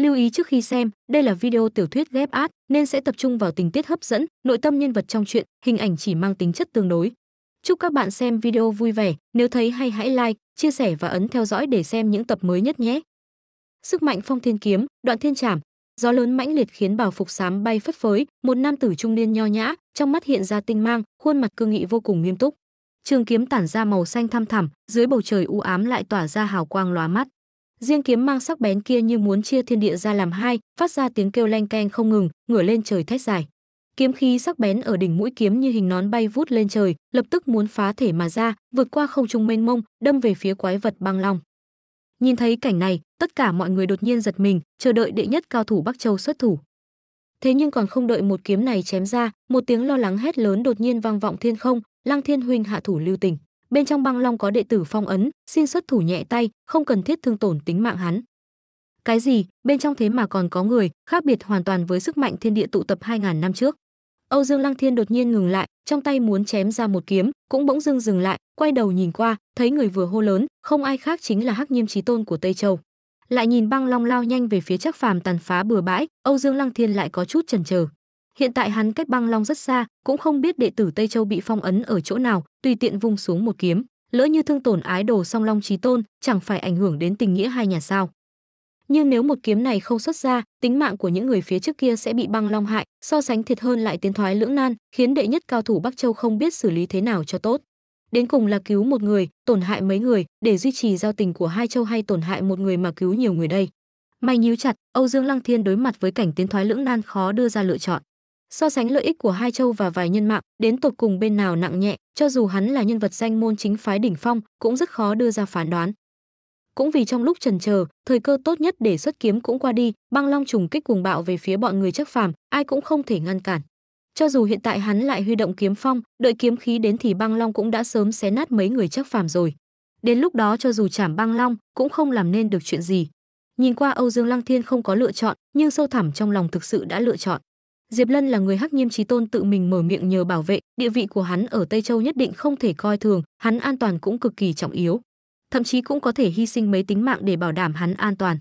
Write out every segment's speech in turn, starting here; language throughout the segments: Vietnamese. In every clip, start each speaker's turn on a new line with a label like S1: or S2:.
S1: Lưu ý trước khi xem, đây là video tiểu thuyết ghép át nên sẽ tập trung vào tình tiết hấp dẫn, nội tâm nhân vật trong truyện, hình ảnh chỉ mang tính chất tương đối. Chúc các bạn xem video vui vẻ, nếu thấy hay hãy like, chia sẻ và ấn theo dõi để xem những tập mới nhất nhé. Sức mạnh phong thiên kiếm, đoạn thiên trảm, gió lớn mãnh liệt khiến bào phục xám bay phất phới, một nam tử trung niên nho nhã, trong mắt hiện ra tinh mang, khuôn mặt cương nghị vô cùng nghiêm túc. Trường kiếm tản ra màu xanh thăm thẳm, dưới bầu trời u ám lại tỏa ra hào quang lóa mắt riêng kiếm mang sắc bén kia như muốn chia thiên địa ra làm hai phát ra tiếng kêu leng keng không ngừng ngửa lên trời thét dài kiếm khí sắc bén ở đỉnh mũi kiếm như hình nón bay vút lên trời lập tức muốn phá thể mà ra vượt qua không trung mênh mông đâm về phía quái vật băng long nhìn thấy cảnh này tất cả mọi người đột nhiên giật mình chờ đợi đệ nhất cao thủ bắc châu xuất thủ thế nhưng còn không đợi một kiếm này chém ra một tiếng lo lắng hét lớn đột nhiên vang vọng thiên không lăng thiên huynh hạ thủ lưu tình bên trong băng long có đệ tử phong ấn xin xuất thủ nhẹ tay không cần thiết thương tổn tính mạng hắn cái gì bên trong thế mà còn có người khác biệt hoàn toàn với sức mạnh thiên địa tụ tập 2.000 năm trước âu dương lăng thiên đột nhiên ngừng lại trong tay muốn chém ra một kiếm cũng bỗng dưng dừng lại quay đầu nhìn qua thấy người vừa hô lớn không ai khác chính là hắc nhiêm trí tôn của tây châu lại nhìn băng long lao nhanh về phía chắc phàm tàn phá bừa bãi âu dương lăng thiên lại có chút chần chờ hiện tại hắn cách băng long rất xa cũng không biết đệ tử tây châu bị phong ấn ở chỗ nào tùy tiện vung xuống một kiếm lỡ như thương tổn ái đồ song long trí tôn chẳng phải ảnh hưởng đến tình nghĩa hai nhà sao nhưng nếu một kiếm này không xuất ra tính mạng của những người phía trước kia sẽ bị băng long hại so sánh thiệt hơn lại tiến thoái lưỡng nan khiến đệ nhất cao thủ bắc châu không biết xử lý thế nào cho tốt đến cùng là cứu một người tổn hại mấy người để duy trì giao tình của hai châu hay tổn hại một người mà cứu nhiều người đây may nhíu chặt âu dương lăng thiên đối mặt với cảnh tiến thoái lưỡng nan khó đưa ra lựa chọn so sánh lợi ích của hai châu và vài nhân mạng đến tột cùng bên nào nặng nhẹ cho dù hắn là nhân vật danh môn chính phái đỉnh phong cũng rất khó đưa ra phán đoán cũng vì trong lúc trần chờ thời cơ tốt nhất để xuất kiếm cũng qua đi băng long trùng kích cuồng bạo về phía bọn người chắc phàm ai cũng không thể ngăn cản cho dù hiện tại hắn lại huy động kiếm phong đợi kiếm khí đến thì băng long cũng đã sớm xé nát mấy người chắc phàm rồi đến lúc đó cho dù chảm băng long cũng không làm nên được chuyện gì nhìn qua âu dương lăng thiên không có lựa chọn nhưng sâu thẳm trong lòng thực sự đã lựa chọn Diệp Lân là người Hắc nghiêm Chí Tôn tự mình mở miệng nhờ bảo vệ, địa vị của hắn ở Tây Châu nhất định không thể coi thường, hắn an toàn cũng cực kỳ trọng yếu. Thậm chí cũng có thể hy sinh mấy tính mạng để bảo đảm hắn an toàn.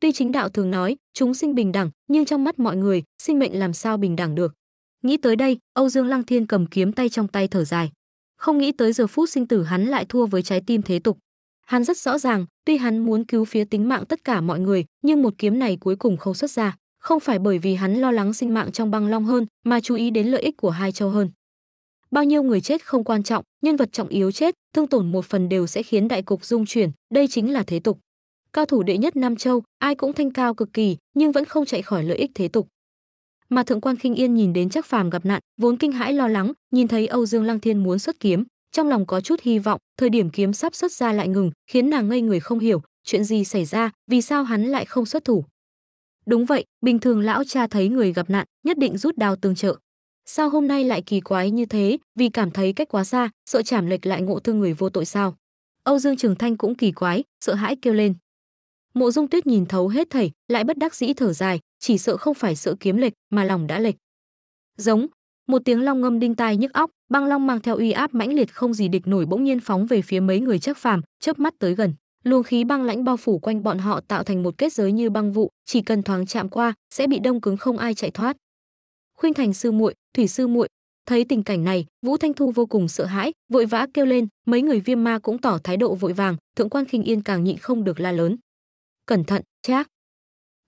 S1: Tuy chính đạo thường nói, chúng sinh bình đẳng, nhưng trong mắt mọi người, sinh mệnh làm sao bình đẳng được. Nghĩ tới đây, Âu Dương Lăng Thiên cầm kiếm tay trong tay thở dài. Không nghĩ tới giờ phút sinh tử hắn lại thua với trái tim thế tục. Hắn rất rõ ràng, tuy hắn muốn cứu phía tính mạng tất cả mọi người, nhưng một kiếm này cuối cùng không xuất ra không phải bởi vì hắn lo lắng sinh mạng trong băng long hơn, mà chú ý đến lợi ích của hai châu hơn. Bao nhiêu người chết không quan trọng, nhân vật trọng yếu chết, thương tổn một phần đều sẽ khiến đại cục dung chuyển, đây chính là thế tục. Cao thủ đệ nhất Nam Châu, ai cũng thanh cao cực kỳ, nhưng vẫn không chạy khỏi lợi ích thế tục. Mà Thượng quan Khinh Yên nhìn đến chắc Phàm gặp nạn, vốn kinh hãi lo lắng, nhìn thấy Âu Dương Lăng Thiên muốn xuất kiếm, trong lòng có chút hy vọng, thời điểm kiếm sắp xuất ra lại ngừng, khiến nàng ngây người không hiểu, chuyện gì xảy ra, vì sao hắn lại không xuất thủ Đúng vậy, bình thường lão cha thấy người gặp nạn, nhất định rút đao tương trợ. Sao hôm nay lại kỳ quái như thế, vì cảm thấy cách quá xa, sợ chảm lệch lại ngộ thương người vô tội sao? Âu Dương Trường Thanh cũng kỳ quái, sợ hãi kêu lên. Mộ Dung Tuyết nhìn thấu hết thảy, lại bất đắc dĩ thở dài, chỉ sợ không phải sợ kiếm lệch, mà lòng đã lệch. Giống, một tiếng long ngâm đinh tai nhức óc, băng long mang theo uy áp mãnh liệt không gì địch nổi bỗng nhiên phóng về phía mấy người chắc phàm, chớp mắt tới gần luồng khí băng lãnh bao phủ quanh bọn họ tạo thành một kết giới như băng vụ chỉ cần thoáng chạm qua sẽ bị đông cứng không ai chạy thoát khuynh thành sư muội thủy sư muội thấy tình cảnh này vũ thanh thu vô cùng sợ hãi vội vã kêu lên mấy người viêm ma cũng tỏ thái độ vội vàng thượng quan khinh yên càng nhịn không được la lớn cẩn thận chác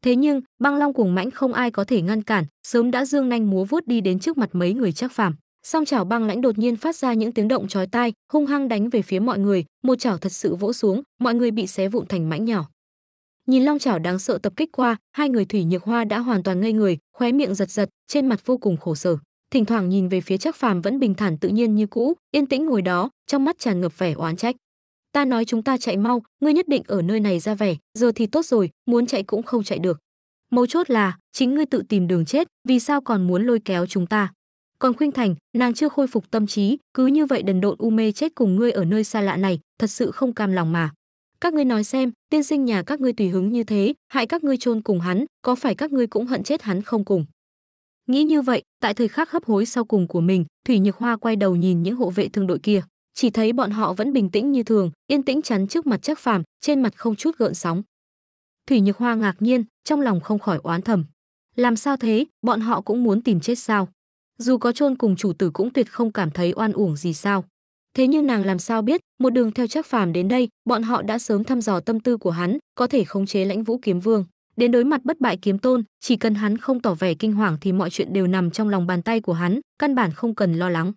S1: thế nhưng băng long cuồng mãnh không ai có thể ngăn cản sớm đã dương nanh múa vuốt đi đến trước mặt mấy người chắc phàm song chảo băng lãnh đột nhiên phát ra những tiếng động chói tai hung hăng đánh về phía mọi người một chảo thật sự vỗ xuống mọi người bị xé vụn thành mảnh nhỏ nhìn long chảo đáng sợ tập kích qua hai người thủy nhược hoa đã hoàn toàn ngây người khóe miệng giật giật trên mặt vô cùng khổ sở thỉnh thoảng nhìn về phía chắc phàm vẫn bình thản tự nhiên như cũ yên tĩnh ngồi đó trong mắt tràn ngập vẻ oán trách ta nói chúng ta chạy mau ngươi nhất định ở nơi này ra vẻ giờ thì tốt rồi muốn chạy cũng không chạy được mấu chốt là chính ngươi tự tìm đường chết vì sao còn muốn lôi kéo chúng ta còn khuynh thành nàng chưa khôi phục tâm trí cứ như vậy đần độn u mê chết cùng ngươi ở nơi xa lạ này thật sự không cam lòng mà các ngươi nói xem tiên sinh nhà các ngươi tùy hứng như thế hại các ngươi chôn cùng hắn có phải các ngươi cũng hận chết hắn không cùng nghĩ như vậy tại thời khắc hấp hối sau cùng của mình thủy nhược hoa quay đầu nhìn những hộ vệ thương đội kia chỉ thấy bọn họ vẫn bình tĩnh như thường yên tĩnh chắn trước mặt chắc phàm trên mặt không chút gợn sóng thủy nhược hoa ngạc nhiên trong lòng không khỏi oán thầm làm sao thế bọn họ cũng muốn tìm chết sao dù có chôn cùng chủ tử cũng tuyệt không cảm thấy oan uổng gì sao. Thế nhưng nàng làm sao biết, một đường theo chắc Phàm đến đây, bọn họ đã sớm thăm dò tâm tư của hắn, có thể khống chế Lãnh Vũ Kiếm Vương. Đến đối mặt bất bại kiếm tôn, chỉ cần hắn không tỏ vẻ kinh hoàng thì mọi chuyện đều nằm trong lòng bàn tay của hắn, căn bản không cần lo lắng.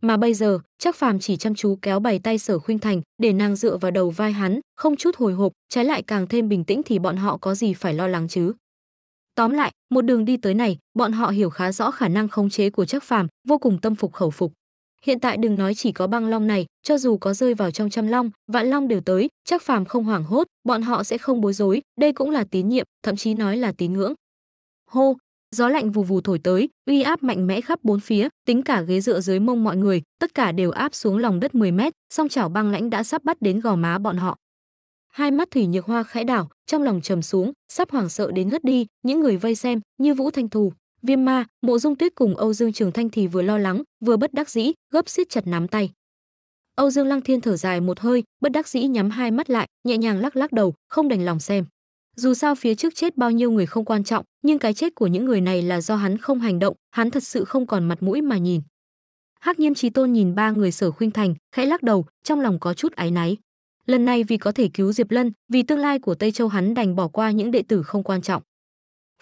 S1: Mà bây giờ, chắc Phàm chỉ chăm chú kéo bày tay Sở Khuynh Thành, để nàng dựa vào đầu vai hắn, không chút hồi hộp, trái lại càng thêm bình tĩnh thì bọn họ có gì phải lo lắng chứ? Tóm lại, một đường đi tới này, bọn họ hiểu khá rõ khả năng khống chế của chắc Phàm, vô cùng tâm phục khẩu phục. Hiện tại đừng nói chỉ có băng long này, cho dù có rơi vào trong trăm long, vạn long đều tới, chắc Phàm không hoảng hốt, bọn họ sẽ không bối rối, đây cũng là tín nhiệm, thậm chí nói là tín ngưỡng. Hô, gió lạnh vù vù thổi tới, uy áp mạnh mẽ khắp bốn phía, tính cả ghế dựa dưới mông mọi người, tất cả đều áp xuống lòng đất 10 mét, song chảo băng lãnh đã sắp bắt đến gò má bọn họ hai mắt thủy nhược hoa khẽ đảo trong lòng trầm xuống sắp hoảng sợ đến ngất đi những người vây xem như vũ thanh thù viêm ma mộ dung tuyết cùng âu dương trường thanh thì vừa lo lắng vừa bất đắc dĩ gấp siết chặt nắm tay âu dương lăng thiên thở dài một hơi bất đắc dĩ nhắm hai mắt lại nhẹ nhàng lắc lắc đầu không đành lòng xem dù sao phía trước chết bao nhiêu người không quan trọng nhưng cái chết của những người này là do hắn không hành động hắn thật sự không còn mặt mũi mà nhìn hắc nhiêm trí tôn nhìn ba người sở khuynh thành khẽ lắc đầu trong lòng có chút áy náy lần này vì có thể cứu diệp lân vì tương lai của tây châu hắn đành bỏ qua những đệ tử không quan trọng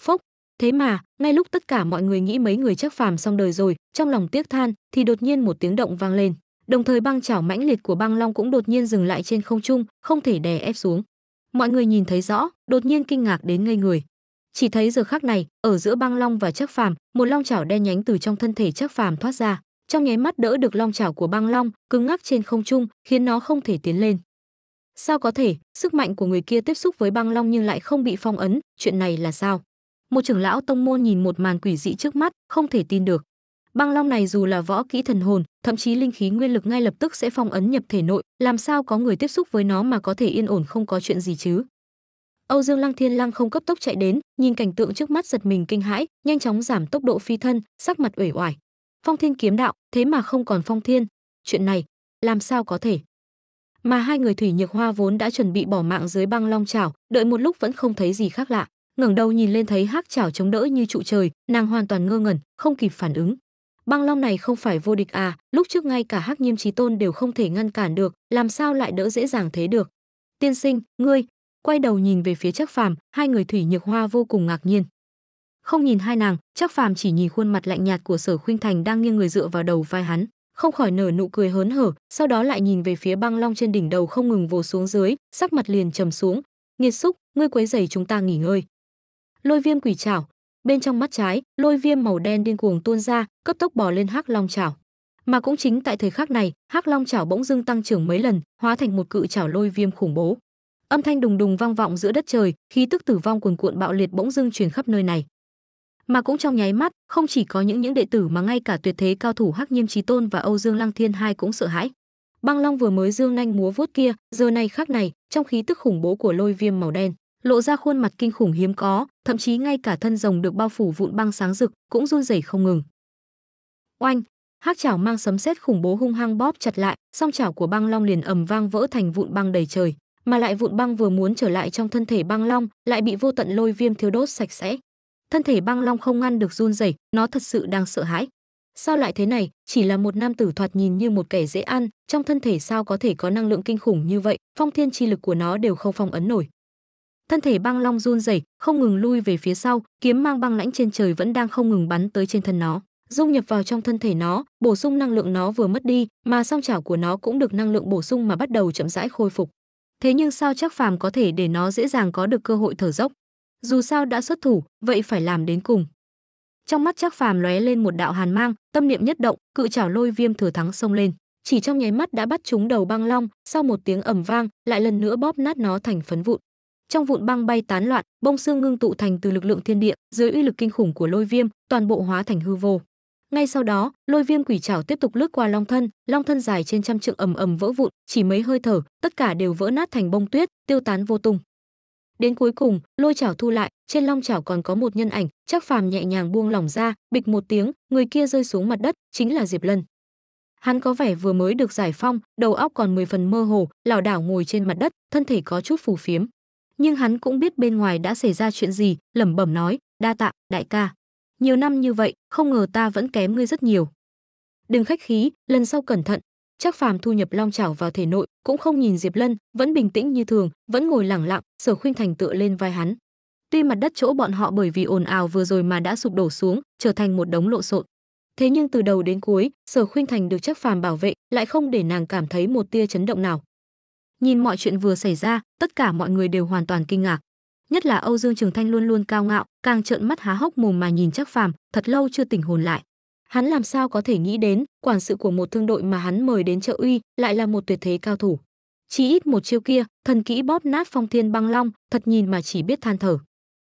S1: phốc thế mà ngay lúc tất cả mọi người nghĩ mấy người chắc phàm xong đời rồi trong lòng tiếc than thì đột nhiên một tiếng động vang lên đồng thời băng chảo mãnh liệt của băng long cũng đột nhiên dừng lại trên không trung không thể đè ép xuống mọi người nhìn thấy rõ đột nhiên kinh ngạc đến ngây người chỉ thấy giờ khắc này ở giữa băng long và chắc phàm một long chảo đen nhánh từ trong thân thể chắc phàm thoát ra trong nháy mắt đỡ được long chảo của băng long cứng ngắc trên không trung khiến nó không thể tiến lên Sao có thể, sức mạnh của người kia tiếp xúc với băng long nhưng lại không bị phong ấn, chuyện này là sao? Một trưởng lão tông môn nhìn một màn quỷ dị trước mắt, không thể tin được. Băng long này dù là võ kỹ thần hồn, thậm chí linh khí nguyên lực ngay lập tức sẽ phong ấn nhập thể nội, làm sao có người tiếp xúc với nó mà có thể yên ổn không có chuyện gì chứ? Âu Dương Lăng Thiên Lăng không cấp tốc chạy đến, nhìn cảnh tượng trước mắt giật mình kinh hãi, nhanh chóng giảm tốc độ phi thân, sắc mặt uể oải. Phong Thiên kiếm đạo, thế mà không còn Phong Thiên, chuyện này làm sao có thể? mà hai người thủy nhược hoa vốn đã chuẩn bị bỏ mạng dưới băng long chảo đợi một lúc vẫn không thấy gì khác lạ ngẩng đầu nhìn lên thấy hắc chảo chống đỡ như trụ trời nàng hoàn toàn ngơ ngẩn không kịp phản ứng băng long này không phải vô địch à lúc trước ngay cả hắc nhiêm trí tôn đều không thể ngăn cản được làm sao lại đỡ dễ dàng thế được tiên sinh ngươi quay đầu nhìn về phía chắc phàm hai người thủy nhược hoa vô cùng ngạc nhiên không nhìn hai nàng chắc phàm chỉ nhìn khuôn mặt lạnh nhạt của sở khuynh thành đang nghiêng người dựa vào đầu vai hắn không khỏi nở nụ cười hớn hở, sau đó lại nhìn về phía băng long trên đỉnh đầu không ngừng vồ xuống dưới, sắc mặt liền trầm xuống. Nghiệt xúc, ngươi quấy rầy chúng ta nghỉ ngơi. Lôi viêm quỷ chảo, bên trong mắt trái, lôi viêm màu đen điên cuồng tuôn ra, cấp tốc bò lên hắc long chảo. Mà cũng chính tại thời khắc này, hắc long chảo bỗng dưng tăng trưởng mấy lần, hóa thành một cự chảo lôi viêm khủng bố. Âm thanh đùng đùng vang vọng giữa đất trời, khí tức tử vong cuồn cuộn bạo liệt bỗng dưng truyền khắp nơi này mà cũng trong nháy mắt không chỉ có những những đệ tử mà ngay cả tuyệt thế cao thủ hắc nhiêm trí tôn và âu dương lăng thiên hai cũng sợ hãi băng long vừa mới dương nhanh múa vuốt kia giờ này khác này trong khí tức khủng bố của lôi viêm màu đen lộ ra khuôn mặt kinh khủng hiếm có thậm chí ngay cả thân rồng được bao phủ vụn băng sáng rực cũng run rẩy không ngừng oanh hắc chảo mang sấm sét khủng bố hung hăng bóp chặt lại song chảo của băng long liền ầm vang vỡ thành vụn băng đầy trời mà lại vụn băng vừa muốn trở lại trong thân thể băng long lại bị vô tận lôi viêm thiếu đốt sạch sẽ thân thể băng long không ngăn được run rẩy nó thật sự đang sợ hãi sao lại thế này chỉ là một nam tử thoạt nhìn như một kẻ dễ ăn trong thân thể sao có thể có năng lượng kinh khủng như vậy phong thiên chi lực của nó đều không phong ấn nổi thân thể băng long run rẩy không ngừng lui về phía sau kiếm mang băng lãnh trên trời vẫn đang không ngừng bắn tới trên thân nó dung nhập vào trong thân thể nó bổ sung năng lượng nó vừa mất đi mà song chảo của nó cũng được năng lượng bổ sung mà bắt đầu chậm rãi khôi phục thế nhưng sao chắc phàm có thể để nó dễ dàng có được cơ hội thở dốc dù sao đã xuất thủ vậy phải làm đến cùng trong mắt chắc phàm lóe lên một đạo hàn mang tâm niệm nhất động cự chảo lôi viêm thừa thắng xông lên chỉ trong nháy mắt đã bắt chúng đầu băng long sau một tiếng ẩm vang lại lần nữa bóp nát nó thành phấn vụn trong vụn băng bay tán loạn bông xương ngưng tụ thành từ lực lượng thiên địa dưới uy lực kinh khủng của lôi viêm toàn bộ hóa thành hư vô ngay sau đó lôi viêm quỷ trảo tiếp tục lướt qua long thân long thân dài trên trăm trượng ầm ầm vỡ vụn chỉ mấy hơi thở tất cả đều vỡ nát thành bông tuyết tiêu tán vô tung đến cuối cùng lôi chảo thu lại trên long chảo còn có một nhân ảnh chắc phàm nhẹ nhàng buông lỏng ra bịch một tiếng người kia rơi xuống mặt đất chính là diệp lân hắn có vẻ vừa mới được giải phong đầu óc còn mười phần mơ hồ lảo đảo ngồi trên mặt đất thân thể có chút phù phiếm nhưng hắn cũng biết bên ngoài đã xảy ra chuyện gì lẩm bẩm nói đa tạ đại ca nhiều năm như vậy không ngờ ta vẫn kém ngươi rất nhiều đừng khách khí lần sau cẩn thận chắc Phàm thu nhập long chảo vào thể nội, cũng không nhìn Diệp Lân, vẫn bình tĩnh như thường, vẫn ngồi lẳng lặng, Sở Khuynh Thành tựa lên vai hắn. Tuy mặt đất chỗ bọn họ bởi vì ồn ào vừa rồi mà đã sụp đổ xuống, trở thành một đống lộn xộn. Thế nhưng từ đầu đến cuối, Sở Khuynh Thành được chắc Phàm bảo vệ, lại không để nàng cảm thấy một tia chấn động nào. Nhìn mọi chuyện vừa xảy ra, tất cả mọi người đều hoàn toàn kinh ngạc. Nhất là Âu Dương Trường Thanh luôn luôn cao ngạo, càng trợn mắt há hốc mồm mà nhìn chắc Phàm, thật lâu chưa tỉnh hồn lại. Hắn làm sao có thể nghĩ đến, quản sự của một thương đội mà hắn mời đến trợ uy lại là một tuyệt thế cao thủ. Chỉ ít một chiêu kia, thần kỹ bóp nát phong thiên băng long, thật nhìn mà chỉ biết than thở.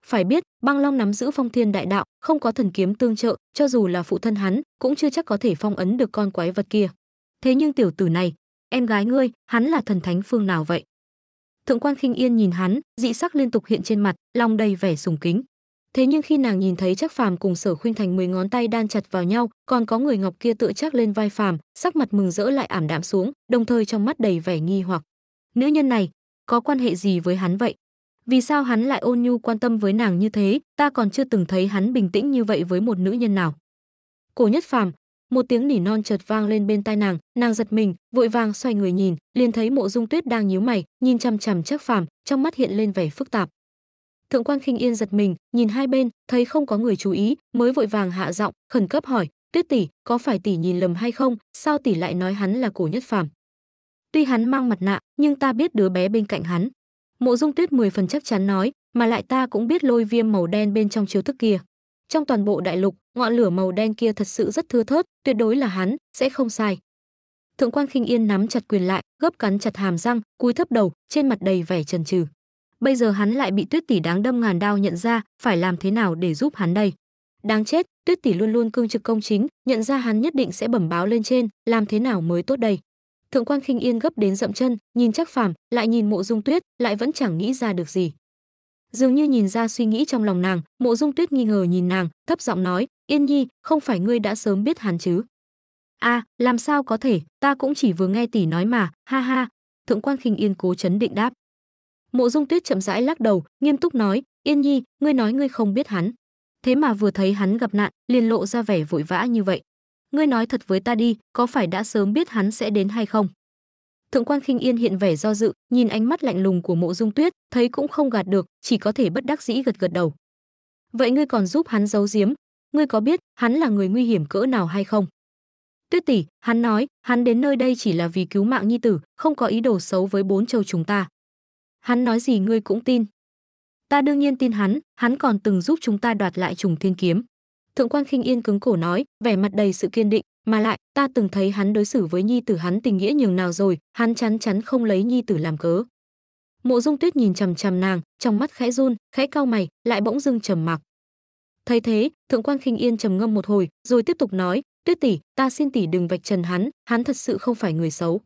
S1: Phải biết, băng long nắm giữ phong thiên đại đạo, không có thần kiếm tương trợ, cho dù là phụ thân hắn, cũng chưa chắc có thể phong ấn được con quái vật kia. Thế nhưng tiểu tử này, em gái ngươi, hắn là thần thánh phương nào vậy? Thượng quan khinh yên nhìn hắn, dị sắc liên tục hiện trên mặt, long đầy vẻ sùng kính thế nhưng khi nàng nhìn thấy chắc phàm cùng sở khuynh thành mười ngón tay đan chặt vào nhau còn có người ngọc kia tựa chắc lên vai phàm sắc mặt mừng rỡ lại ảm đạm xuống đồng thời trong mắt đầy vẻ nghi hoặc nữ nhân này có quan hệ gì với hắn vậy vì sao hắn lại ôn nhu quan tâm với nàng như thế ta còn chưa từng thấy hắn bình tĩnh như vậy với một nữ nhân nào cổ nhất phàm một tiếng nỉ non chợt vang lên bên tai nàng nàng giật mình vội vàng xoay người nhìn liền thấy mộ dung tuyết đang nhíu mày nhìn chằm chằm chắc phàm trong mắt hiện lên vẻ phức tạp Thượng quan Khinh Yên giật mình, nhìn hai bên, thấy không có người chú ý, mới vội vàng hạ giọng, khẩn cấp hỏi, "Tuyết tỷ, có phải tỷ nhìn lầm hay không, sao tỷ lại nói hắn là Cổ Nhất Phàm?" Tuy hắn mang mặt nạ, nhưng ta biết đứa bé bên cạnh hắn. Mộ Dung Tuyết mười phần chắc chắn nói, mà lại ta cũng biết lôi viêm màu đen bên trong chiếu thức kia. Trong toàn bộ đại lục, ngọn lửa màu đen kia thật sự rất thưa thớt, tuyệt đối là hắn, sẽ không sai. Thượng quan Khinh Yên nắm chặt quyền lại, gấp cắn chặt hàm răng, cúi thấp đầu, trên mặt đầy vẻ trần trừ bây giờ hắn lại bị tuyết tỷ đáng đâm ngàn đao nhận ra phải làm thế nào để giúp hắn đây đáng chết tuyết tỷ luôn luôn cương trực công chính nhận ra hắn nhất định sẽ bẩm báo lên trên làm thế nào mới tốt đây thượng quan khinh yên gấp đến dậm chân nhìn chắc phàm lại nhìn mộ dung tuyết lại vẫn chẳng nghĩ ra được gì dường như nhìn ra suy nghĩ trong lòng nàng mộ dung tuyết nghi ngờ nhìn nàng thấp giọng nói yên nhi không phải ngươi đã sớm biết hắn chứ a làm sao có thể ta cũng chỉ vừa nghe tỷ nói mà ha ha thượng quan khinh yên cố chấn định đáp mộ dung tuyết chậm rãi lắc đầu nghiêm túc nói yên nhi ngươi nói ngươi không biết hắn thế mà vừa thấy hắn gặp nạn liền lộ ra vẻ vội vã như vậy ngươi nói thật với ta đi có phải đã sớm biết hắn sẽ đến hay không thượng quan khinh yên hiện vẻ do dự nhìn ánh mắt lạnh lùng của mộ dung tuyết thấy cũng không gạt được chỉ có thể bất đắc dĩ gật gật đầu vậy ngươi còn giúp hắn giấu giếm ngươi có biết hắn là người nguy hiểm cỡ nào hay không tuyết tỷ hắn nói hắn đến nơi đây chỉ là vì cứu mạng nhi tử không có ý đồ xấu với bốn châu chúng ta hắn nói gì ngươi cũng tin. Ta đương nhiên tin hắn, hắn còn từng giúp chúng ta đoạt lại trùng thiên kiếm. Thượng quan khinh yên cứng cổ nói, vẻ mặt đầy sự kiên định, mà lại, ta từng thấy hắn đối xử với nhi tử hắn tình nghĩa nhường nào rồi, hắn chắn chắn không lấy nhi tử làm cớ. Mộ Dung Tuyết nhìn chằm chằm nàng, trong mắt khẽ run, khẽ cau mày, lại bỗng dưng trầm mặc. Thấy thế, Thượng quan Khinh Yên trầm ngâm một hồi, rồi tiếp tục nói, "Tuyết tỷ, ta xin tỷ đừng vạch trần hắn, hắn thật sự không phải người xấu.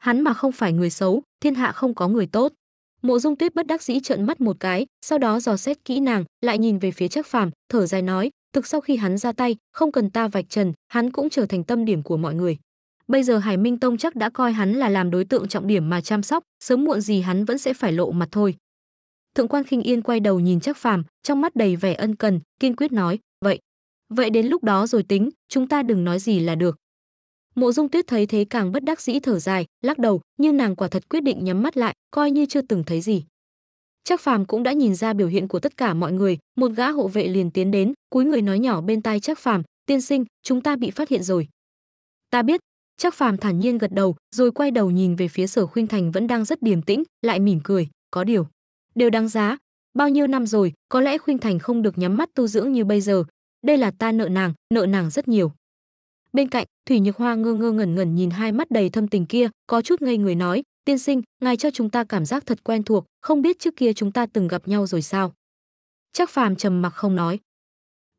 S1: Hắn mà không phải người xấu, thiên hạ không có người tốt." mộ dung tuyết bất đắc dĩ trợn mắt một cái sau đó dò xét kỹ nàng lại nhìn về phía trác phàm thở dài nói thực sau khi hắn ra tay không cần ta vạch trần hắn cũng trở thành tâm điểm của mọi người bây giờ hải minh tông chắc đã coi hắn là làm đối tượng trọng điểm mà chăm sóc sớm muộn gì hắn vẫn sẽ phải lộ mặt thôi thượng quan khinh yên quay đầu nhìn trác phàm trong mắt đầy vẻ ân cần kiên quyết nói vậy vậy đến lúc đó rồi tính chúng ta đừng nói gì là được Mộ Dung Tuyết thấy thế càng bất đắc dĩ thở dài, lắc đầu, nhưng nàng quả thật quyết định nhắm mắt lại, coi như chưa từng thấy gì. Trác Phàm cũng đã nhìn ra biểu hiện của tất cả mọi người, một gã hộ vệ liền tiến đến, cúi người nói nhỏ bên tai Trác Phàm, "Tiên sinh, chúng ta bị phát hiện rồi." "Ta biết." Trác Phàm thản nhiên gật đầu, rồi quay đầu nhìn về phía Sở Khuynh Thành vẫn đang rất điềm tĩnh, lại mỉm cười, "Có điều, đều đáng giá, bao nhiêu năm rồi, có lẽ Khuynh Thành không được nhắm mắt tu dưỡng như bây giờ, đây là ta nợ nàng, nợ nàng rất nhiều." bên cạnh thủy nhược hoa ngơ ngơ ngẩn ngẩn nhìn hai mắt đầy thâm tình kia có chút ngây người nói tiên sinh ngài cho chúng ta cảm giác thật quen thuộc không biết trước kia chúng ta từng gặp nhau rồi sao chắc phàm trầm mặc không nói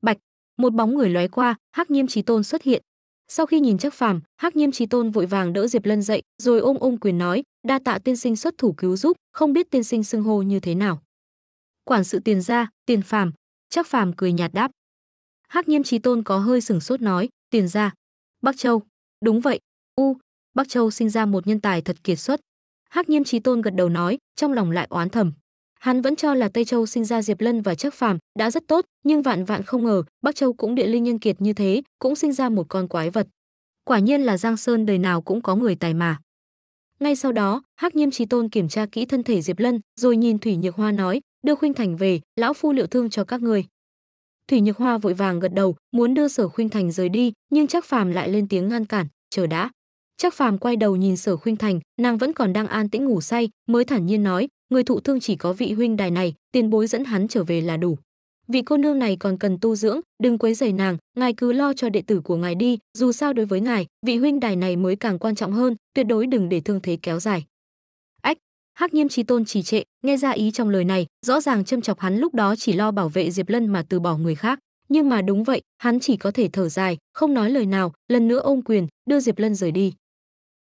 S1: bạch một bóng người lóe qua hắc nhiêm trí tôn xuất hiện sau khi nhìn chắc phàm hắc nhiêm trí tôn vội vàng đỡ diệp lân dậy rồi ôm ôm quyền nói đa tạ tiên sinh xuất thủ cứu giúp không biết tiên sinh xưng hô như thế nào quản sự tiền ra tiền phàm chắc phàm cười nhạt đáp hắc nhiêm trí tôn có hơi sửng sốt nói tiền ra Bắc Châu, đúng vậy, u, Bắc Châu sinh ra một nhân tài thật kiệt xuất. Hắc Nhiêm Chí Tôn gật đầu nói, trong lòng lại oán thầm. Hắn vẫn cho là Tây Châu sinh ra Diệp Lân và Trác Phàm đã rất tốt, nhưng vạn vạn không ngờ, Bắc Châu cũng địa linh nhân kiệt như thế, cũng sinh ra một con quái vật. Quả nhiên là Giang Sơn đời nào cũng có người tài mà. Ngay sau đó, Hắc Nhiêm Chí Tôn kiểm tra kỹ thân thể Diệp Lân, rồi nhìn Thủy Nhược Hoa nói, đưa Khuynh Thành về, lão phu liệu thương cho các người. Thủy Nhược Hoa vội vàng gật đầu, muốn đưa Sở Khuynh Thành rời đi, nhưng Trác Phàm lại lên tiếng ngăn cản, "Chờ đã." Trác Phàm quay đầu nhìn Sở Khuynh Thành, nàng vẫn còn đang an tĩnh ngủ say, mới thản nhiên nói, "Người thụ thương chỉ có vị huynh đài này, tiền bối dẫn hắn trở về là đủ." Vị cô nương này còn cần tu dưỡng, đừng quấy rầy nàng, ngài cứ lo cho đệ tử của ngài đi, dù sao đối với ngài, vị huynh đài này mới càng quan trọng hơn, tuyệt đối đừng để thương thế kéo dài hắc nghiêm trí tôn trì trệ nghe ra ý trong lời này rõ ràng châm chọc hắn lúc đó chỉ lo bảo vệ diệp lân mà từ bỏ người khác nhưng mà đúng vậy hắn chỉ có thể thở dài không nói lời nào lần nữa ôm quyền đưa diệp lân rời đi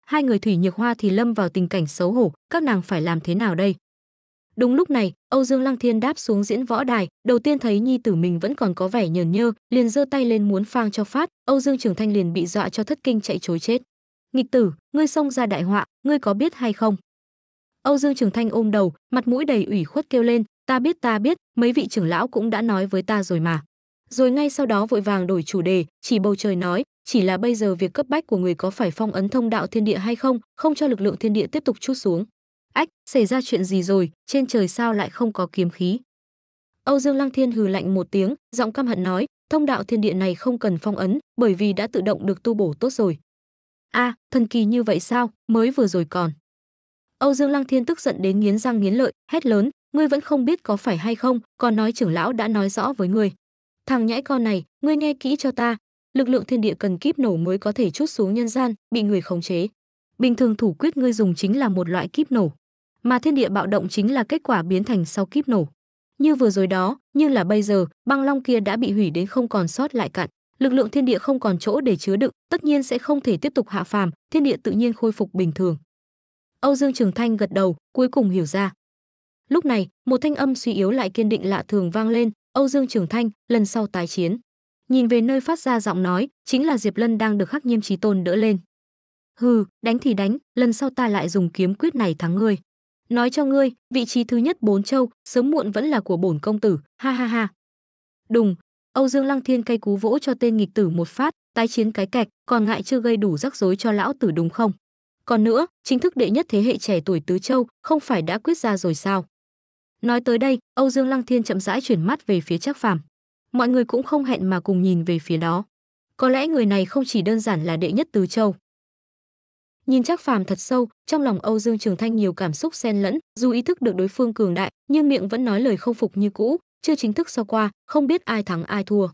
S1: hai người thủy nhược hoa thì lâm vào tình cảnh xấu hổ các nàng phải làm thế nào đây đúng lúc này âu dương lăng thiên đáp xuống diễn võ đài đầu tiên thấy nhi tử mình vẫn còn có vẻ nhờn nhơ liền giơ tay lên muốn phang cho phát âu dương trường thanh liền bị dọa cho thất kinh chạy chối chết nghịch tử ngươi xông ra đại họa ngươi có biết hay không Âu Dương Trường Thanh ôm đầu, mặt mũi đầy ủy khuất kêu lên, "Ta biết, ta biết, mấy vị trưởng lão cũng đã nói với ta rồi mà." Rồi ngay sau đó vội vàng đổi chủ đề, chỉ bầu trời nói, "Chỉ là bây giờ việc cấp bách của người có phải phong ấn thông đạo thiên địa hay không, không cho lực lượng thiên địa tiếp tục chút xuống." "Ách, xảy ra chuyện gì rồi, trên trời sao lại không có kiếm khí?" Âu Dương Lăng Thiên hừ lạnh một tiếng, giọng căm hận nói, "Thông đạo thiên địa này không cần phong ấn, bởi vì đã tự động được tu bổ tốt rồi." "A, thần kỳ như vậy sao, mới vừa rồi còn" Âu Dương Lăng Thiên tức giận đến nghiến răng nghiến lợi, hét lớn, ngươi vẫn không biết có phải hay không, còn nói trưởng lão đã nói rõ với ngươi. Thằng nhãi con này, ngươi nghe kỹ cho ta, lực lượng thiên địa cần kíp nổ mới có thể chút xuống nhân gian, bị người khống chế. Bình thường thủ quyết ngươi dùng chính là một loại kíp nổ, mà thiên địa bạo động chính là kết quả biến thành sau kíp nổ. Như vừa rồi đó, nhưng là bây giờ, băng long kia đã bị hủy đến không còn sót lại cặn, lực lượng thiên địa không còn chỗ để chứa đựng, tất nhiên sẽ không thể tiếp tục hạ phàm, thiên địa tự nhiên khôi phục bình thường. Âu Dương Trường Thanh gật đầu, cuối cùng hiểu ra. Lúc này, một thanh âm suy yếu lại kiên định lạ thường vang lên, "Âu Dương Trường Thanh, lần sau tái chiến." Nhìn về nơi phát ra giọng nói, chính là Diệp Lân đang được Hắc nghiêm Chí Tôn đỡ lên. "Hừ, đánh thì đánh, lần sau ta lại dùng kiếm quyết này thắng ngươi. Nói cho ngươi, vị trí thứ nhất bốn châu, sớm muộn vẫn là của bổn công tử, ha ha ha." Đùng, Âu Dương Lăng Thiên cay cú vỗ cho tên nghịch tử một phát, tái chiến cái kẹt, còn ngại chưa gây đủ rắc rối cho lão tử đúng không? Còn nữa, chính thức đệ nhất thế hệ trẻ tuổi Tứ Châu không phải đã quyết ra rồi sao? Nói tới đây, Âu Dương Lăng Thiên chậm rãi chuyển mắt về phía Trác Phàm. Mọi người cũng không hẹn mà cùng nhìn về phía đó. Có lẽ người này không chỉ đơn giản là đệ nhất Tứ Châu. Nhìn Trác Phàm thật sâu, trong lòng Âu Dương Trường Thanh nhiều cảm xúc xen lẫn, dù ý thức được đối phương cường đại, nhưng miệng vẫn nói lời không phục như cũ, chưa chính thức so qua, không biết ai thắng ai thua.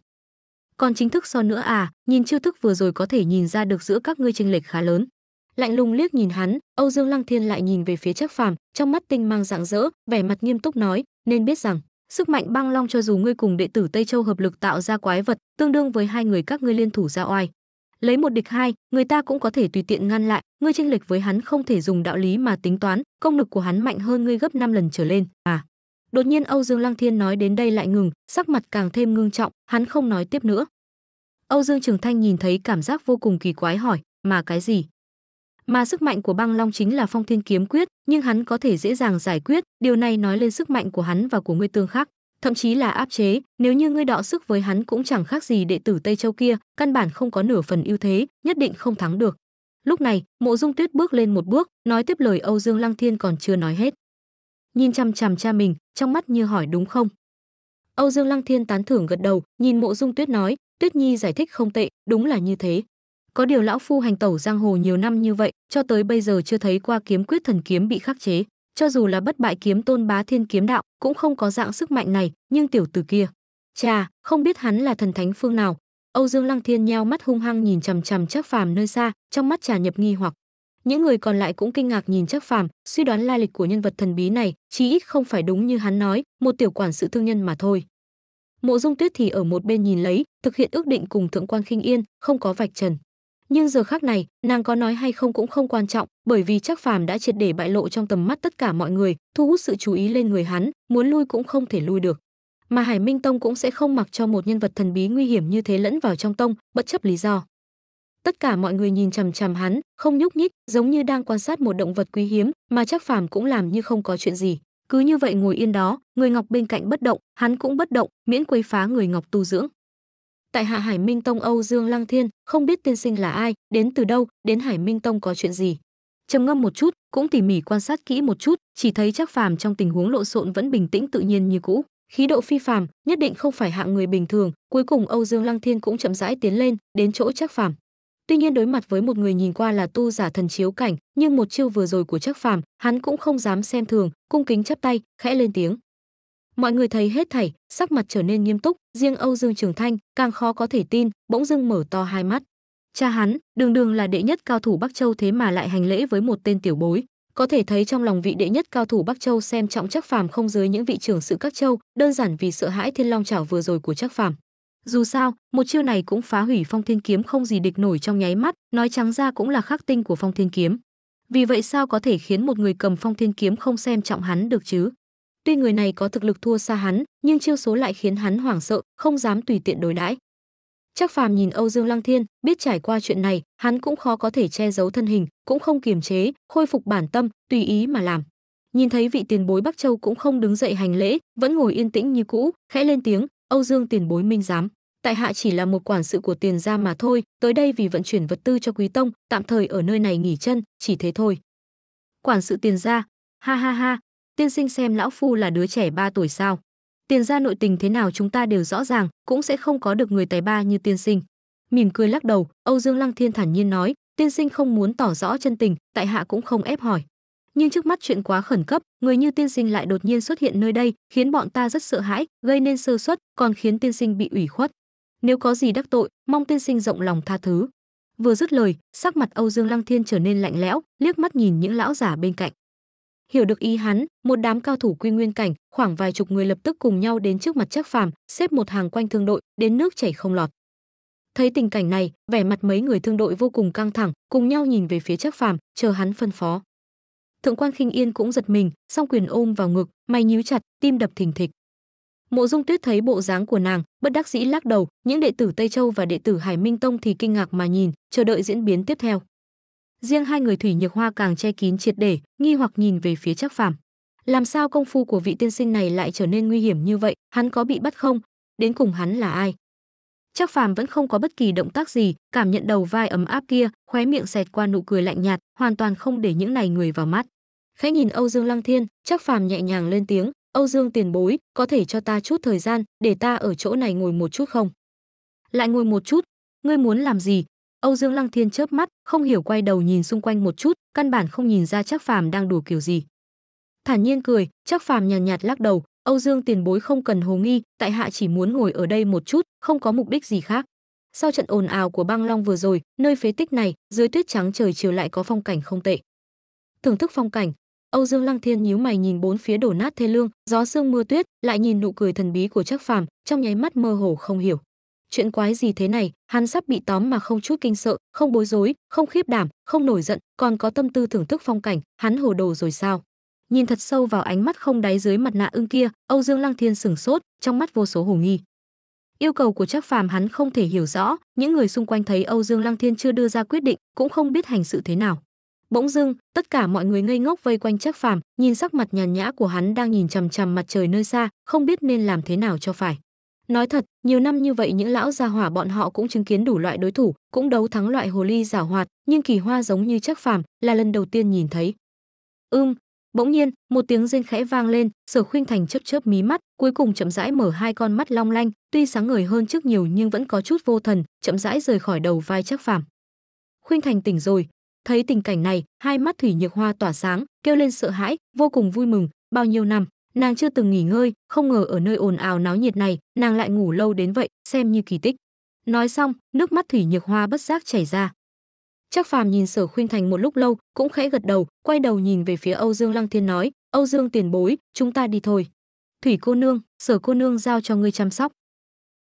S1: Còn chính thức so nữa à, nhìn chiêu thức vừa rồi có thể nhìn ra được giữa các ngươi chênh lệch khá lớn lạnh lùng liếc nhìn hắn âu dương lăng thiên lại nhìn về phía trác phàm trong mắt tinh mang rạng rỡ vẻ mặt nghiêm túc nói nên biết rằng sức mạnh băng long cho dù ngươi cùng đệ tử tây châu hợp lực tạo ra quái vật tương đương với hai người các ngươi liên thủ ra oai lấy một địch hai người ta cũng có thể tùy tiện ngăn lại ngươi tranh lệch với hắn không thể dùng đạo lý mà tính toán công lực của hắn mạnh hơn ngươi gấp 5 lần trở lên à đột nhiên âu dương lăng thiên nói đến đây lại ngừng sắc mặt càng thêm ngưng trọng hắn không nói tiếp nữa âu dương trường thanh nhìn thấy cảm giác vô cùng kỳ quái hỏi mà cái gì mà sức mạnh của băng long chính là phong thiên kiếm quyết nhưng hắn có thể dễ dàng giải quyết điều này nói lên sức mạnh của hắn và của ngươi tương khắc thậm chí là áp chế nếu như ngươi đọ sức với hắn cũng chẳng khác gì đệ tử tây châu kia căn bản không có nửa phần ưu thế nhất định không thắng được lúc này mộ dung tuyết bước lên một bước nói tiếp lời âu dương lăng thiên còn chưa nói hết nhìn chằm chằm cha mình trong mắt như hỏi đúng không âu dương lăng thiên tán thưởng gật đầu nhìn mộ dung tuyết nói tuyết nhi giải thích không tệ đúng là như thế có điều lão phu hành tẩu giang hồ nhiều năm như vậy, cho tới bây giờ chưa thấy qua kiếm quyết thần kiếm bị khắc chế, cho dù là bất bại kiếm tôn bá thiên kiếm đạo, cũng không có dạng sức mạnh này, nhưng tiểu tử kia, chà, không biết hắn là thần thánh phương nào. Âu Dương Lăng Thiên nheo mắt hung hăng nhìn chằm chằm Trác Phàm nơi xa, trong mắt trà nhập nghi hoặc. Những người còn lại cũng kinh ngạc nhìn Trác Phàm, suy đoán lai lịch của nhân vật thần bí này, chí ít không phải đúng như hắn nói, một tiểu quản sự thương nhân mà thôi. Mộ Dung Tuyết thì ở một bên nhìn lấy, thực hiện ước định cùng Thượng quan Khinh Yên, không có vạch trần nhưng giờ khác này nàng có nói hay không cũng không quan trọng bởi vì chắc phàm đã triệt để bại lộ trong tầm mắt tất cả mọi người thu hút sự chú ý lên người hắn muốn lui cũng không thể lui được mà hải minh tông cũng sẽ không mặc cho một nhân vật thần bí nguy hiểm như thế lẫn vào trong tông bất chấp lý do tất cả mọi người nhìn chằm chằm hắn không nhúc nhích giống như đang quan sát một động vật quý hiếm mà chắc phàm cũng làm như không có chuyện gì cứ như vậy ngồi yên đó người ngọc bên cạnh bất động hắn cũng bất động miễn quấy phá người ngọc tu dưỡng tại hạ hải minh tông âu dương lăng thiên không biết tiên sinh là ai đến từ đâu đến hải minh tông có chuyện gì trầm ngâm một chút cũng tỉ mỉ quan sát kỹ một chút chỉ thấy chắc phàm trong tình huống lộn xộn vẫn bình tĩnh tự nhiên như cũ khí độ phi phàm nhất định không phải hạng người bình thường cuối cùng âu dương lăng thiên cũng chậm rãi tiến lên đến chỗ chắc phàm tuy nhiên đối mặt với một người nhìn qua là tu giả thần chiếu cảnh nhưng một chiêu vừa rồi của chắc phàm hắn cũng không dám xem thường cung kính chắp tay khẽ lên tiếng mọi người thấy hết thảy sắc mặt trở nên nghiêm túc riêng âu dương trường thanh càng khó có thể tin bỗng dưng mở to hai mắt cha hắn đường đường là đệ nhất cao thủ bắc châu thế mà lại hành lễ với một tên tiểu bối có thể thấy trong lòng vị đệ nhất cao thủ bắc châu xem trọng chắc phàm không dưới những vị trưởng sự các châu đơn giản vì sợ hãi thiên long chảo vừa rồi của chắc phàm dù sao một chiêu này cũng phá hủy phong thiên kiếm không gì địch nổi trong nháy mắt nói trắng ra cũng là khắc tinh của phong thiên kiếm vì vậy sao có thể khiến một người cầm phong thiên kiếm không xem trọng hắn được chứ tuy người này có thực lực thua xa hắn nhưng chiêu số lại khiến hắn hoảng sợ không dám tùy tiện đối đãi chắc phàm nhìn âu dương lăng thiên biết trải qua chuyện này hắn cũng khó có thể che giấu thân hình cũng không kiềm chế khôi phục bản tâm tùy ý mà làm nhìn thấy vị tiền bối bắc châu cũng không đứng dậy hành lễ vẫn ngồi yên tĩnh như cũ khẽ lên tiếng âu dương tiền bối minh giám tại hạ chỉ là một quản sự của tiền gia mà thôi tới đây vì vận chuyển vật tư cho quý tông tạm thời ở nơi này nghỉ chân chỉ thế thôi quản sự tiền gia ha ha ha tiên sinh xem lão phu là đứa trẻ 3 tuổi sao? Tiền gia nội tình thế nào chúng ta đều rõ ràng, cũng sẽ không có được người tài ba như tiên sinh. Mỉm cười lắc đầu, Âu Dương Lăng Thiên thản nhiên nói, tiên sinh không muốn tỏ rõ chân tình, tại hạ cũng không ép hỏi. Nhưng trước mắt chuyện quá khẩn cấp, người như tiên sinh lại đột nhiên xuất hiện nơi đây, khiến bọn ta rất sợ hãi, gây nên sơ suất, còn khiến tiên sinh bị ủy khuất. Nếu có gì đắc tội, mong tiên sinh rộng lòng tha thứ. Vừa dứt lời, sắc mặt Âu Dương Lăng Thiên trở nên lạnh lẽo, liếc mắt nhìn những lão giả bên cạnh hiểu được ý hắn một đám cao thủ quy nguyên cảnh khoảng vài chục người lập tức cùng nhau đến trước mặt trác phàm xếp một hàng quanh thương đội đến nước chảy không lọt thấy tình cảnh này vẻ mặt mấy người thương đội vô cùng căng thẳng cùng nhau nhìn về phía trác phàm chờ hắn phân phó thượng quan khinh yên cũng giật mình song quyền ôm vào ngực mày nhíu chặt tim đập thình thịch mộ dung tuyết thấy bộ dáng của nàng bất đắc dĩ lắc đầu những đệ tử tây châu và đệ tử hải minh tông thì kinh ngạc mà nhìn chờ đợi diễn biến tiếp theo riêng hai người thủy nhược hoa càng che kín triệt để nghi hoặc nhìn về phía trác phàm làm sao công phu của vị tiên sinh này lại trở nên nguy hiểm như vậy hắn có bị bắt không đến cùng hắn là ai Trác Phàm vẫn không có bất kỳ động tác gì, cảm nhận đầu vai ấm áp kia, khóe miệng xẹt qua nụ cười lạnh nhạt, hoàn toàn không để những này người vào mắt. Khẽ nhìn Âu Dương Lăng Thiên, Trác Phàm nhẹ nhàng lên tiếng, "Âu Dương tiền bối, có thể cho ta chút thời gian để ta ở chỗ này ngồi một chút không?" "Lại ngồi một chút? Ngươi muốn làm gì? Âu Dương Lăng Thiên chớp mắt, không hiểu quay đầu nhìn xung quanh một chút, căn bản không nhìn ra Trác Phàm đang đùa kiểu gì. Thản nhiên cười, Trác Phàm nhàn nhạt, nhạt lắc đầu, Âu Dương tiền bối không cần hồ nghi, tại hạ chỉ muốn ngồi ở đây một chút, không có mục đích gì khác. Sau trận ồn ào của băng long vừa rồi, nơi phế tích này, dưới tuyết trắng trời chiều lại có phong cảnh không tệ. Thưởng thức phong cảnh, Âu Dương Lăng Thiên nhíu mày nhìn bốn phía đổ nát thê lương, gió sương mưa tuyết, lại nhìn nụ cười thần bí của Trác Phàm, trong nháy mắt mơ hồ không hiểu chuyện quái gì thế này hắn sắp bị tóm mà không chút kinh sợ không bối rối không khiếp đảm không nổi giận còn có tâm tư thưởng thức phong cảnh hắn hồ đồ rồi sao nhìn thật sâu vào ánh mắt không đáy dưới mặt nạ ưng kia âu dương lăng thiên sửng sốt trong mắt vô số hồ nghi yêu cầu của trác phàm hắn không thể hiểu rõ những người xung quanh thấy âu dương lăng thiên chưa đưa ra quyết định cũng không biết hành sự thế nào bỗng dưng tất cả mọi người ngây ngốc vây quanh trác phàm nhìn sắc mặt nhàn nhã của hắn đang nhìn chằm chằm mặt trời nơi xa không biết nên làm thế nào cho phải Nói thật, nhiều năm như vậy những lão gia hỏa bọn họ cũng chứng kiến đủ loại đối thủ, cũng đấu thắng loại hồ ly giả hoạt, nhưng kỳ hoa giống như chắc phàm, là lần đầu tiên nhìn thấy. Ưm, bỗng nhiên, một tiếng rên khẽ vang lên, Sở Khuynh Thành chớp chớp mí mắt, cuối cùng chậm rãi mở hai con mắt long lanh, tuy sáng ngời hơn trước nhiều nhưng vẫn có chút vô thần, chậm rãi rời khỏi đầu vai chắc phàm. Khuynh Thành tỉnh rồi, thấy tình cảnh này, hai mắt thủy nhược hoa tỏa sáng, kêu lên sợ hãi, vô cùng vui mừng, bao nhiêu năm, Nàng chưa từng nghỉ ngơi, không ngờ ở nơi ồn ào náo nhiệt này, nàng lại ngủ lâu đến vậy, xem như kỳ tích. Nói xong, nước mắt Thủy Nhược Hoa bất giác chảy ra. Trác Phàm nhìn Sở Khuynh Thành một lúc lâu, cũng khẽ gật đầu, quay đầu nhìn về phía Âu Dương Lăng Thiên nói, "Âu Dương tiền bối, chúng ta đi thôi. Thủy cô nương, Sở cô nương giao cho ngươi chăm sóc."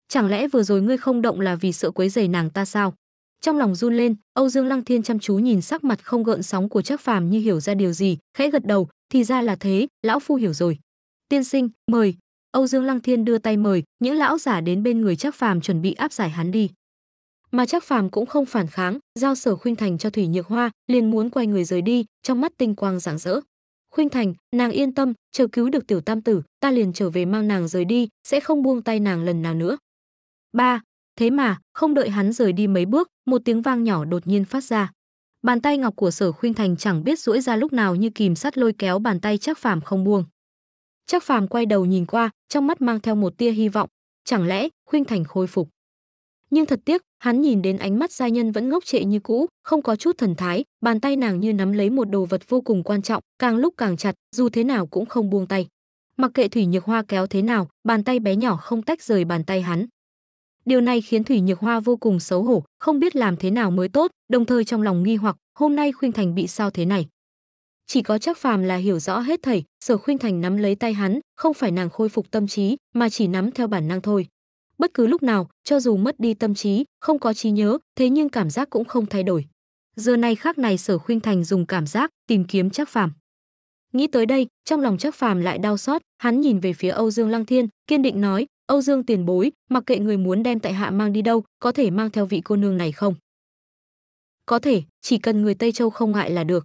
S1: Chẳng lẽ vừa rồi ngươi không động là vì sợ quấy rầy nàng ta sao? Trong lòng run lên, Âu Dương Lăng Thiên chăm chú nhìn sắc mặt không gợn sóng của Trác Phàm như hiểu ra điều gì, khẽ gật đầu, thì ra là thế, lão phu hiểu rồi tiên sinh mời âu dương lăng thiên đưa tay mời những lão giả đến bên người trác phàm chuẩn bị áp giải hắn đi mà trác phàm cũng không phản kháng giao sở khuynh thành cho thủy nhược hoa liền muốn quay người rời đi trong mắt tinh quang rạng rỡ khuynh thành nàng yên tâm chờ cứu được tiểu tam tử ta liền trở về mang nàng rời đi sẽ không buông tay nàng lần nào nữa ba thế mà không đợi hắn rời đi mấy bước một tiếng vang nhỏ đột nhiên phát ra bàn tay ngọc của sở khuynh thành chẳng biết duỗi ra lúc nào như kìm sắt lôi kéo bàn tay trác phàm không buông Trác Phàm quay đầu nhìn qua, trong mắt mang theo một tia hy vọng, chẳng lẽ Khuynh Thành khôi phục? Nhưng thật tiếc, hắn nhìn đến ánh mắt gia nhân vẫn ngốc trệ như cũ, không có chút thần thái, bàn tay nàng như nắm lấy một đồ vật vô cùng quan trọng, càng lúc càng chặt, dù thế nào cũng không buông tay. Mặc kệ Thủy Nhược Hoa kéo thế nào, bàn tay bé nhỏ không tách rời bàn tay hắn. Điều này khiến Thủy Nhược Hoa vô cùng xấu hổ, không biết làm thế nào mới tốt, đồng thời trong lòng nghi hoặc, hôm nay Khuynh Thành bị sao thế này chỉ có chắc Phàm là hiểu rõ hết thảy, Sở Khuynh Thành nắm lấy tay hắn, không phải nàng khôi phục tâm trí, mà chỉ nắm theo bản năng thôi. Bất cứ lúc nào, cho dù mất đi tâm trí, không có trí nhớ, thế nhưng cảm giác cũng không thay đổi. Giờ này khác này Sở Khuynh Thành dùng cảm giác tìm kiếm chắc Phàm. Nghĩ tới đây, trong lòng chắc Phàm lại đau xót, hắn nhìn về phía Âu Dương Lăng Thiên, kiên định nói, "Âu Dương tiền bối, mặc kệ người muốn đem tại hạ mang đi đâu, có thể mang theo vị cô nương này không?" "Có thể, chỉ cần người Tây Châu không ngại là được."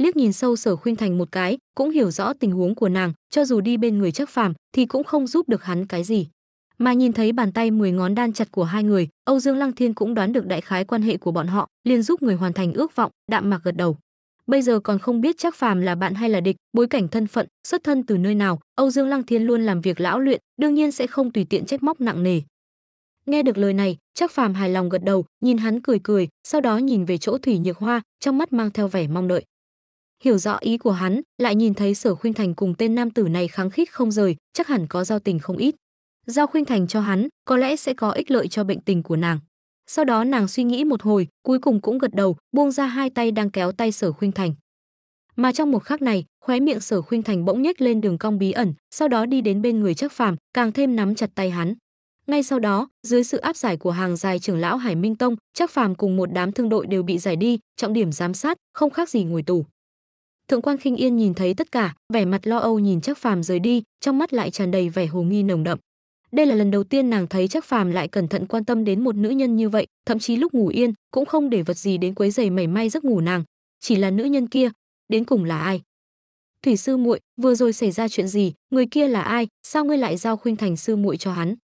S1: liếc nhìn sâu sở khuynh thành một cái cũng hiểu rõ tình huống của nàng cho dù đi bên người chắc phàm thì cũng không giúp được hắn cái gì mà nhìn thấy bàn tay 10 ngón đan chặt của hai người âu dương lăng thiên cũng đoán được đại khái quan hệ của bọn họ liền giúp người hoàn thành ước vọng đạm mạc gật đầu bây giờ còn không biết chắc phàm là bạn hay là địch bối cảnh thân phận xuất thân từ nơi nào âu dương lăng thiên luôn làm việc lão luyện đương nhiên sẽ không tùy tiện trách móc nặng nề nghe được lời này chắc phàm hài lòng gật đầu nhìn hắn cười cười sau đó nhìn về chỗ thủy nhược hoa trong mắt mang theo vẻ mong đợi hiểu rõ ý của hắn lại nhìn thấy sở khuynh thành cùng tên nam tử này kháng khít không rời chắc hẳn có giao tình không ít giao khuynh thành cho hắn có lẽ sẽ có ích lợi cho bệnh tình của nàng sau đó nàng suy nghĩ một hồi cuối cùng cũng gật đầu buông ra hai tay đang kéo tay sở khuynh thành mà trong một khắc này khóe miệng sở khuynh thành bỗng nhếch lên đường cong bí ẩn sau đó đi đến bên người chắc phàm càng thêm nắm chặt tay hắn ngay sau đó dưới sự áp giải của hàng dài trưởng lão hải minh tông chắc phàm cùng một đám thương đội đều bị giải đi trọng điểm giám sát không khác gì ngồi tù thượng quan khinh yên nhìn thấy tất cả vẻ mặt lo âu nhìn chắc phàm rời đi trong mắt lại tràn đầy vẻ hồ nghi nồng đậm đây là lần đầu tiên nàng thấy chắc phàm lại cẩn thận quan tâm đến một nữ nhân như vậy thậm chí lúc ngủ yên cũng không để vật gì đến quấy giày mảy may giấc ngủ nàng chỉ là nữ nhân kia đến cùng là ai thủy sư muội vừa rồi xảy ra chuyện gì người kia là ai sao ngươi lại giao khuynh thành sư muội cho hắn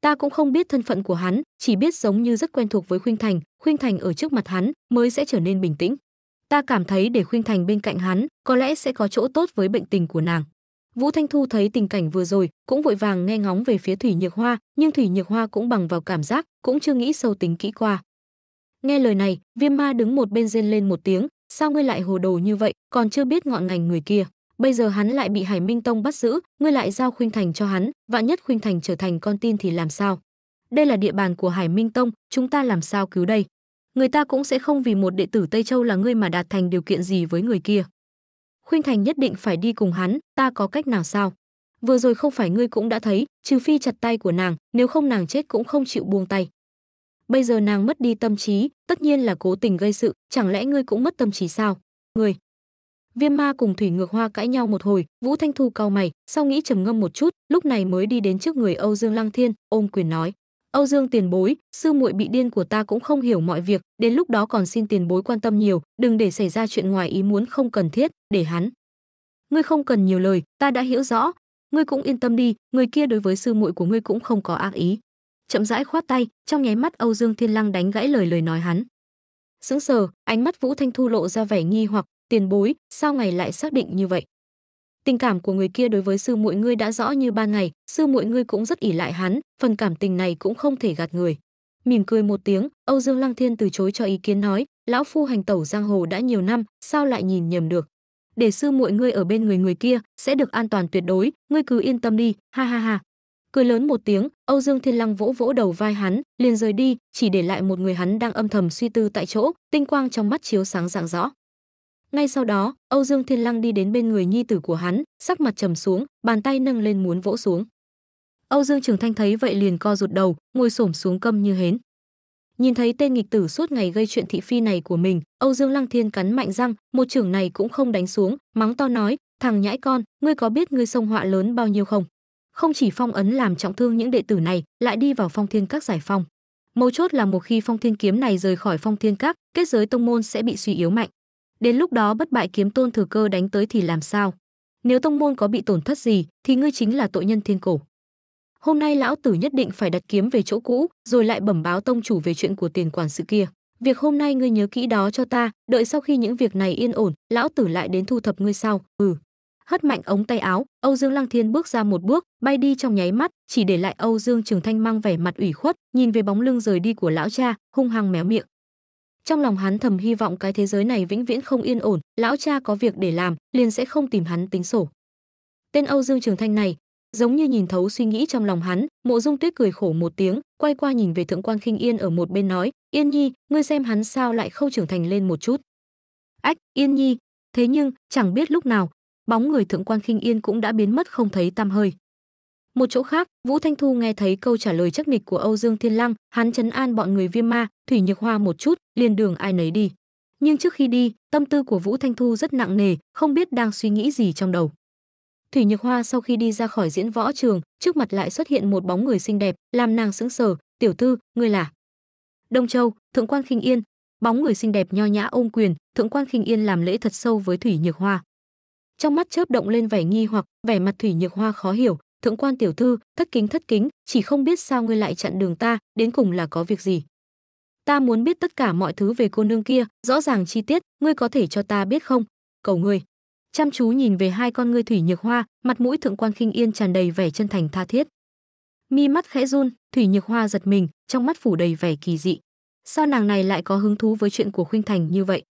S1: ta cũng không biết thân phận của hắn chỉ biết giống như rất quen thuộc với khuynh thành khuynh thành ở trước mặt hắn mới sẽ trở nên bình tĩnh ta cảm thấy để khuyên thành bên cạnh hắn có lẽ sẽ có chỗ tốt với bệnh tình của nàng vũ thanh thu thấy tình cảnh vừa rồi cũng vội vàng nghe ngóng về phía thủy nhược hoa nhưng thủy nhược hoa cũng bằng vào cảm giác cũng chưa nghĩ sâu tính kỹ qua nghe lời này viêm ma đứng một bên rên lên một tiếng sao ngươi lại hồ đồ như vậy còn chưa biết ngọn ngành người kia bây giờ hắn lại bị hải minh tông bắt giữ ngươi lại giao khuynh thành cho hắn vạn nhất khuynh thành trở thành con tin thì làm sao đây là địa bàn của hải minh tông chúng ta làm sao cứu đây người ta cũng sẽ không vì một đệ tử Tây Châu là ngươi mà đạt thành điều kiện gì với người kia. Khuynh Thành nhất định phải đi cùng hắn, ta có cách nào sao? Vừa rồi không phải ngươi cũng đã thấy, trừ phi chặt tay của nàng, nếu không nàng chết cũng không chịu buông tay. Bây giờ nàng mất đi tâm trí, tất nhiên là cố tình gây sự, chẳng lẽ ngươi cũng mất tâm trí sao? Ngươi. Viêm Ma cùng Thủy Ngược Hoa cãi nhau một hồi, Vũ Thanh Thu cau mày, sau nghĩ trầm ngâm một chút, lúc này mới đi đến trước người Âu Dương Lăng Thiên, ôm quyền nói: Âu Dương tiền bối, sư muội bị điên của ta cũng không hiểu mọi việc, đến lúc đó còn xin tiền bối quan tâm nhiều, đừng để xảy ra chuyện ngoài ý muốn không cần thiết, để hắn. Ngươi không cần nhiều lời, ta đã hiểu rõ, ngươi cũng yên tâm đi, người kia đối với sư muội của ngươi cũng không có ác ý. Chậm rãi khoát tay, trong nháy mắt Âu Dương Thiên Lăng đánh gãy lời lời nói hắn. Sững sờ, ánh mắt Vũ Thanh Thu lộ ra vẻ nghi hoặc, tiền bối, sao ngày lại xác định như vậy? tình cảm của người kia đối với sư muội ngươi đã rõ như ban ngày sư muội ngươi cũng rất ỉ lại hắn phần cảm tình này cũng không thể gạt người mỉm cười một tiếng âu dương lăng thiên từ chối cho ý kiến nói lão phu hành tẩu giang hồ đã nhiều năm sao lại nhìn nhầm được để sư muội ngươi ở bên người người kia sẽ được an toàn tuyệt đối ngươi cứ yên tâm đi ha ha ha cười lớn một tiếng âu dương thiên lăng vỗ vỗ đầu vai hắn liền rời đi chỉ để lại một người hắn đang âm thầm suy tư tại chỗ tinh quang trong mắt chiếu sáng rạng rõ ngay sau đó, Âu Dương Thiên Lăng đi đến bên người nhi tử của hắn, sắc mặt trầm xuống, bàn tay nâng lên muốn vỗ xuống. Âu Dương Trường Thanh thấy vậy liền co rụt đầu, ngồi xổm xuống câm như hến. Nhìn thấy tên nghịch tử suốt ngày gây chuyện thị phi này của mình, Âu Dương Lăng Thiên cắn mạnh răng, một trưởng này cũng không đánh xuống, mắng to nói, "Thằng nhãi con, ngươi có biết ngươi sông họa lớn bao nhiêu không? Không chỉ phong ấn làm trọng thương những đệ tử này, lại đi vào phong thiên các giải phong. Mấu chốt là một khi phong thiên kiếm này rời khỏi phong thiên các, kết giới tông môn sẽ bị suy yếu mạnh. Đến lúc đó bất bại kiếm tôn thừa cơ đánh tới thì làm sao? Nếu tông môn có bị tổn thất gì thì ngươi chính là tội nhân thiên cổ. Hôm nay lão tử nhất định phải đặt kiếm về chỗ cũ, rồi lại bẩm báo tông chủ về chuyện của tiền quản sự kia. Việc hôm nay ngươi nhớ kỹ đó cho ta, đợi sau khi những việc này yên ổn, lão tử lại đến thu thập ngươi sau. Ừ. Hất mạnh ống tay áo, Âu Dương Lăng Thiên bước ra một bước, bay đi trong nháy mắt, chỉ để lại Âu Dương Trường Thanh mang vẻ mặt ủy khuất, nhìn về bóng lưng rời đi của lão cha, hung hăng méo miệng. Trong lòng hắn thầm hy vọng cái thế giới này vĩnh viễn không yên ổn, lão cha có việc để làm, liền sẽ không tìm hắn tính sổ. Tên Âu Dương Trường Thanh này, giống như nhìn thấu suy nghĩ trong lòng hắn, Mộ Dung Tuyết cười khổ một tiếng, quay qua nhìn về Thượng quan Khinh Yên ở một bên nói, "Yên Nhi, ngươi xem hắn sao lại không trưởng thành lên một chút?" "Ách, Yên Nhi." Thế nhưng, chẳng biết lúc nào, bóng người Thượng quan Khinh Yên cũng đã biến mất không thấy tăm hơi. Một chỗ khác, Vũ Thanh Thu nghe thấy câu trả lời chắc nịch của Âu Dương Thiên Lăng, hắn chấn an bọn người Viêm Ma, Thủy Nhược Hoa một chút, liền đường ai nấy đi. Nhưng trước khi đi, tâm tư của Vũ Thanh Thu rất nặng nề, không biết đang suy nghĩ gì trong đầu. Thủy Nhược Hoa sau khi đi ra khỏi diễn võ trường, trước mặt lại xuất hiện một bóng người xinh đẹp, làm nàng sững sờ, "Tiểu thư, ngươi là?" Đông Châu, Thượng quan Khinh Yên. Bóng người xinh đẹp nho nhã ôm quyền, Thượng quan Khinh Yên làm lễ thật sâu với Thủy Nhược Hoa. Trong mắt chớp động lên vẻ nghi hoặc, vẻ mặt Thủy Nhược Hoa khó hiểu, thượng quan tiểu thư thất kính thất kính chỉ không biết sao ngươi lại chặn đường ta đến cùng là có việc gì ta muốn biết tất cả mọi thứ về cô nương kia rõ ràng chi tiết ngươi có thể cho ta biết không cầu ngươi chăm chú nhìn về hai con ngươi thủy nhược hoa mặt mũi thượng quan khinh yên tràn đầy vẻ chân thành tha thiết mi mắt khẽ run thủy nhược hoa giật mình trong mắt phủ đầy vẻ kỳ dị sao nàng này lại có hứng thú với chuyện của khuynh thành như vậy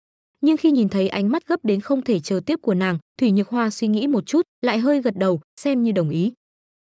S1: nhưng khi nhìn thấy ánh mắt gấp đến không thể chờ tiếp của nàng thủy nhược hoa suy nghĩ một chút lại hơi gật đầu xem như đồng ý